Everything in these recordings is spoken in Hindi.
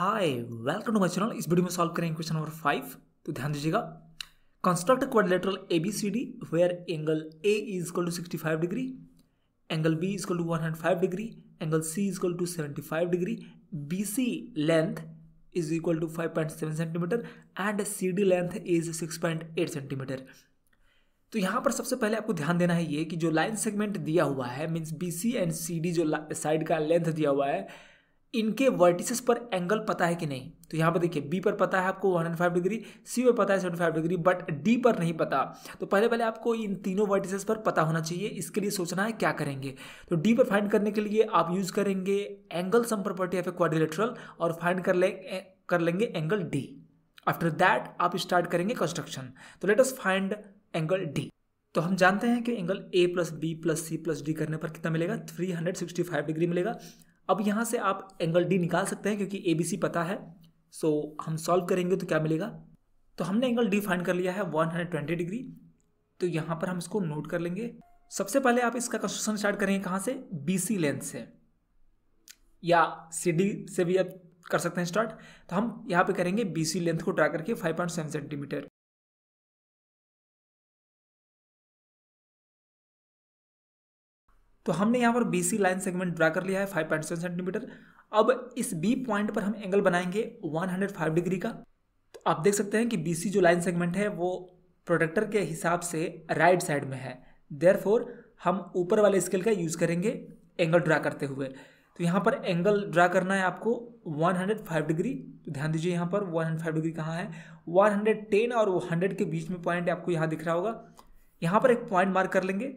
hi welcome to my channel इस वीडियो में सॉल्व करेंगे क्वेश्चन नंबर फाइव तो ध्यान दीजिएगा construct quadrilateral A B C D where angle A is equal to sixty five degree angle B is equal to one hundred five degree angle C is equal to seventy five degree B C length is equal to five point seven centimeter and C D length is six point eight centimeter तो यहाँ पर सबसे पहले आपको ध्यान देना है ये कि जो लाइन सेगमेंट दिया हुआ है means B C and C D जो साइड का लेंथ दिया हुआ है इनके वर्टिसेस पर एंगल पता है कि नहीं तो यहाँ पर देखिए बी पर पता है आपको 105 डिग्री सी पर पता है 75 डिग्री बट डी पर नहीं पता तो पहले पहले आपको इन तीनों वर्टिसेस पर पता होना चाहिए इसके लिए सोचना है क्या करेंगे तो डी पर फाइंड करने के लिए आप यूज़ करेंगे angle sum property of a quadrilateral और फाइंड कर लें कर लेंगे एंगल डी आफ्टर दैट आप स्टार्ट करेंगे कंस्ट्रक्शन तो let us find angle D तो हम जानते हैं कि angle A plus B plus C plus D करने पर कितना मिलेगा 365 डिग्री मिलेगा अब यहाँ से आप एंगल डी निकाल सकते हैं क्योंकि ए बी सी पता है सो हम सॉल्व करेंगे तो क्या मिलेगा तो हमने एंगल डी फाइंड कर लिया है 120 डिग्री तो यहाँ पर हम इसको नोट कर लेंगे सबसे पहले आप इसका कंस्ट्रक्शन स्टार्ट करेंगे कहाँ से बी सी लेंथ से या सी डी से भी आप कर सकते हैं स्टार्ट तो हम यहाँ पे करेंगे बी सी लेंथ को ड्रा करके 5.7 सेंटीमीटर तो हमने यहाँ पर B C line segment draw कर लिया है फाइव पॉइंट सेवन सेंटीमीटर अब इस बी पॉइंट पर हम एंगल बनाएंगे वन हंड्रेड फाइव डिग्री का तो आप देख सकते हैं कि बी सी जो लाइन सेगमेंट है वो प्रोडक्टर के हिसाब से राइट साइड में है फोर हम ऊपर वाले स्केल का यूज़ करेंगे एंगल ड्रा करते हुए तो यहाँ पर एंगल ड्रा करना है आपको 105 डिग्री तो ध्यान दीजिए यहाँ पर 105 डिग्री कहाँ है 110 और 100 के बीच में पॉइंट आपको यहाँ दिख रहा होगा यहाँ पर एक पॉइंट मार्क कर लेंगे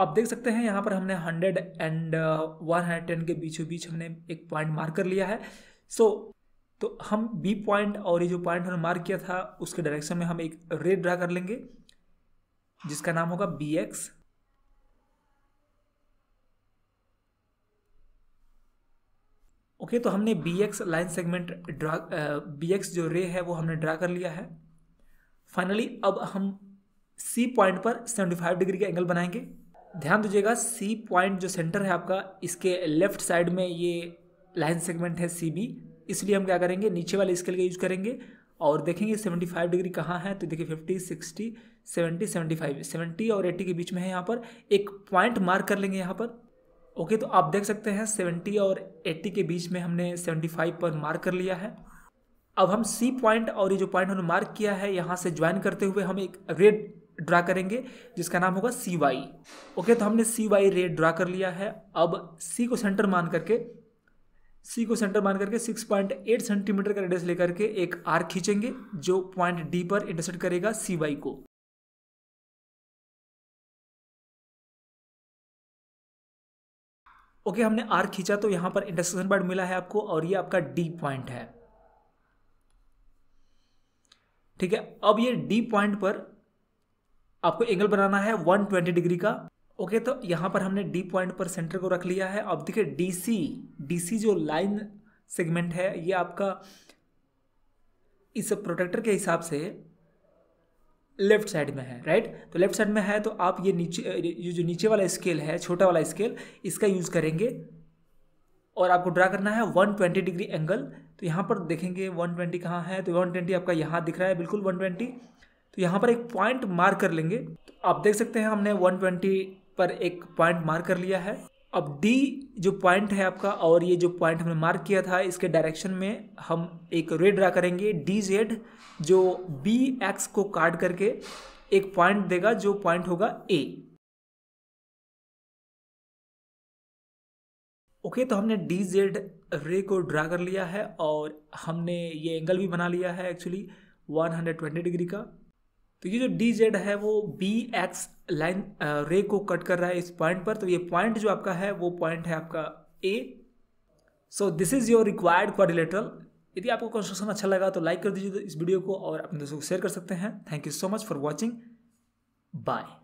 आप देख सकते हैं यहाँ पर हमने hundred and one hundred ten के बीचों बीच हमने एक पॉइंट मार्क कर लिया है सो so, तो हम बी पॉइंट और ये जो पॉइंट हमने मार्क किया था उसके डायरेक्शन में हम एक रे ड्रा कर लेंगे जिसका नाम होगा बी एक्स ओके तो हमने B X line segment draw B X जो रे है वो हमने ड्रा कर लिया है फाइनली अब हम सी पॉइंट पर 75 डिग्री का एंगल बनाएंगे ध्यान दीजिएगा सी पॉइंट जो सेंटर है आपका इसके लेफ्ट साइड में ये लाइन सेगमेंट है सी बी इसलिए हम क्या करेंगे नीचे वाले स्केल का यूज करेंगे और देखेंगे 75 डिग्री कहाँ है तो देखिए 50, 60, 70, 75, 70 और 80 के बीच में है यहाँ पर एक पॉइंट मार्क कर लेंगे यहाँ पर ओके तो आप देख सकते हैं 70 और 80 के बीच में हमने 75 पर मार्क कर लिया है अब हम सी पॉइंट और ये जो पॉइंट हमने मार्क किया है यहाँ से ज्वाइन करते हुए हम एक रेड ड्रा करेंगे जिसका नाम होगा सी वाई ओके तो हमने सी वाई रेट ड्रा कर लिया है अब सी को सेंटर मान करके सी को सेंटर मान करके 6.8 सेंटीमीटर का रेडियस लेकर के एक आर खींचेंगे जो पॉइंट डी पर इंटरसेक्ट करेगा सी वाई को ओके हमने आर खींचा तो यहां पर इंटरसेक्शन पॉइंट मिला है आपको और ये आपका डी पॉइंट है ठीक है अब ये डी पॉइंट पर आपको एंगल बनाना है 120 डिग्री का ओके तो यहाँ पर हमने डी पॉइंट पर सेंटर को रख लिया है अब देखिए डीसी डीसी जो लाइन सेगमेंट है ये आपका इस प्रोटेक्टर के हिसाब से लेफ्ट साइड में है राइट तो लेफ्ट साइड में है तो आप ये नीचे ये जो नीचे वाला स्केल है छोटा वाला स्केल इसका यूज़ करेंगे और आपको ड्रा करना है 120 डिग्री एंगल तो यहाँ पर देखेंगे 120 ट्वेंटी कहाँ है तो 120 आपका यहाँ दिख रहा है बिल्कुल 120 तो यहाँ पर एक पॉइंट मार्क कर लेंगे तो आप देख सकते हैं हमने 120 पर एक पॉइंट मार्क कर लिया है अब डी जो पॉइंट है आपका और ये जो पॉइंट हमने मार्क किया था इसके डायरेक्शन में हम एक रे ड्रा करेंगे डी जेड जो बी एक्स को काट करके एक पॉइंट देगा जो पॉइंट होगा ए ओके okay, तो हमने डी जेड रे को ड्रा कर लिया है और हमने ये एंगल भी बना लिया है एक्चुअली 120 डिग्री का तो ये जो डी जेड है वो बी एक्स लाइन रे को कट कर रहा है इस पॉइंट पर तो ये पॉइंट जो आपका है वो पॉइंट है आपका A so this is your required quadrilateral यदि आपको कंस्ट्रक्शन अच्छा लगा तो लाइक कर दीजिए इस वीडियो को और अपने दोस्तों को शेयर कर सकते हैं thank you so much for watching bye